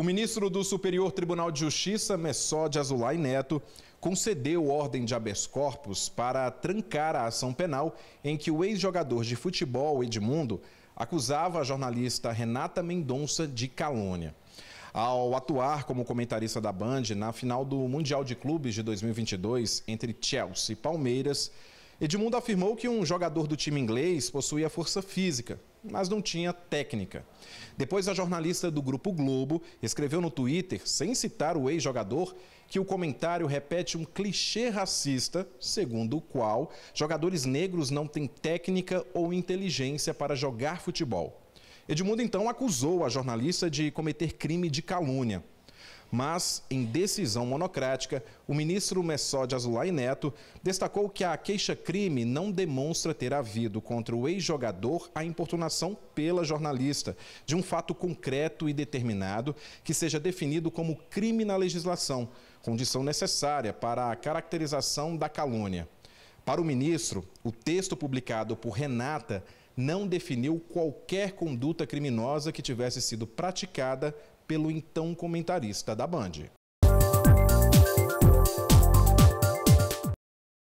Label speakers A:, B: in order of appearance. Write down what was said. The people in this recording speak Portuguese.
A: O ministro do Superior Tribunal de Justiça, de Azulay Neto, concedeu ordem de habeas corpus para trancar a ação penal em que o ex-jogador de futebol Edmundo acusava a jornalista Renata Mendonça de calúnia. Ao atuar como comentarista da Band na final do Mundial de Clubes de 2022 entre Chelsea e Palmeiras, Edmundo afirmou que um jogador do time inglês possuía força física, mas não tinha técnica. Depois, a jornalista do Grupo Globo escreveu no Twitter, sem citar o ex-jogador, que o comentário repete um clichê racista, segundo o qual jogadores negros não têm técnica ou inteligência para jogar futebol. Edmundo então acusou a jornalista de cometer crime de calúnia. Mas, em decisão monocrática, o ministro Messod Azulay Neto destacou que a queixa-crime não demonstra ter havido contra o ex-jogador a importunação pela jornalista de um fato concreto e determinado que seja definido como crime na legislação, condição necessária para a caracterização da calúnia. Para o ministro, o texto publicado por Renata não definiu qualquer conduta criminosa que tivesse sido praticada pelo então comentarista da Band.